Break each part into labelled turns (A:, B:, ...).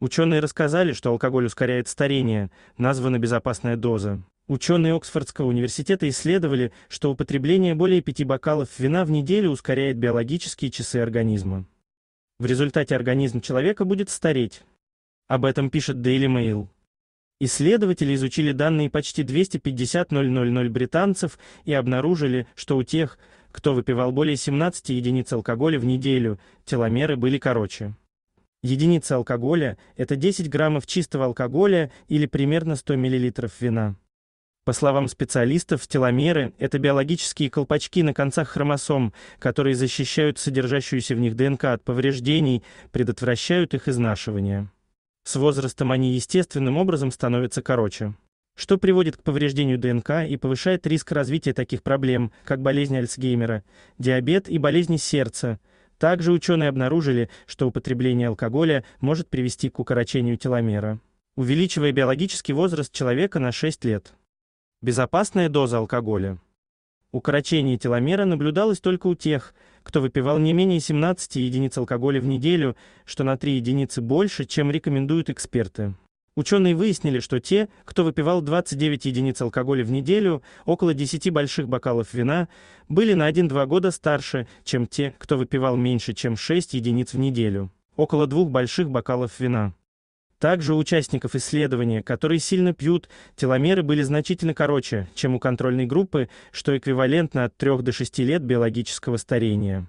A: Ученые рассказали, что алкоголь ускоряет старение, названа безопасная доза. Ученые Оксфордского университета исследовали, что употребление более пяти бокалов вина в неделю ускоряет биологические часы организма. В результате организм человека будет стареть. Об этом пишет Daily Mail. Исследователи изучили данные почти 250 000 британцев и обнаружили, что у тех, кто выпивал более 17 единиц алкоголя в неделю, теломеры были короче. Единица алкоголя – это 10 граммов чистого алкоголя или примерно 100 миллилитров вина. По словам специалистов, теломеры – это биологические колпачки на концах хромосом, которые защищают содержащуюся в них ДНК от повреждений, предотвращают их изнашивание. С возрастом они естественным образом становятся короче, что приводит к повреждению ДНК и повышает риск развития таких проблем, как болезнь Альцгеймера, диабет и болезни сердца, также ученые обнаружили, что употребление алкоголя может привести к укорочению теломера, увеличивая биологический возраст человека на 6 лет. Безопасная доза алкоголя. Укорочение теломера наблюдалось только у тех, кто выпивал не менее 17 единиц алкоголя в неделю, что на 3 единицы больше, чем рекомендуют эксперты. Ученые выяснили, что те, кто выпивал 29 единиц алкоголя в неделю, около 10 больших бокалов вина, были на 1-2 года старше, чем те, кто выпивал меньше, чем 6 единиц в неделю, около двух больших бокалов вина. Также у участников исследования, которые сильно пьют, теломеры были значительно короче, чем у контрольной группы, что эквивалентно от 3 до 6 лет биологического старения.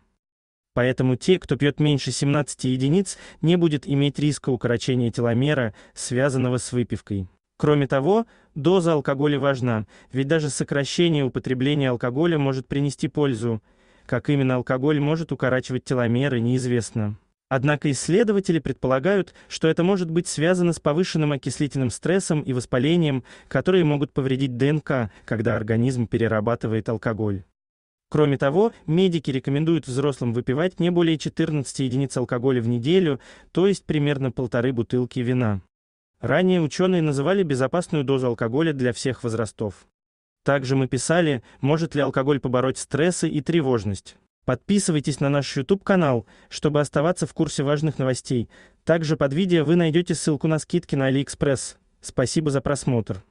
A: Поэтому те, кто пьет меньше 17 единиц, не будет иметь риска укорочения теломера, связанного с выпивкой. Кроме того, доза алкоголя важна, ведь даже сокращение употребления алкоголя может принести пользу. Как именно алкоголь может укорачивать теломеры, неизвестно. Однако исследователи предполагают, что это может быть связано с повышенным окислительным стрессом и воспалением, которые могут повредить ДНК, когда организм перерабатывает алкоголь. Кроме того, медики рекомендуют взрослым выпивать не более 14 единиц алкоголя в неделю, то есть примерно полторы бутылки вина. Ранее ученые называли безопасную дозу алкоголя для всех возрастов. Также мы писали, может ли алкоголь побороть стрессы и тревожность. Подписывайтесь на наш YouTube-канал, чтобы оставаться в курсе важных новостей. Также под видео вы найдете ссылку на скидки на AliExpress. Спасибо за просмотр.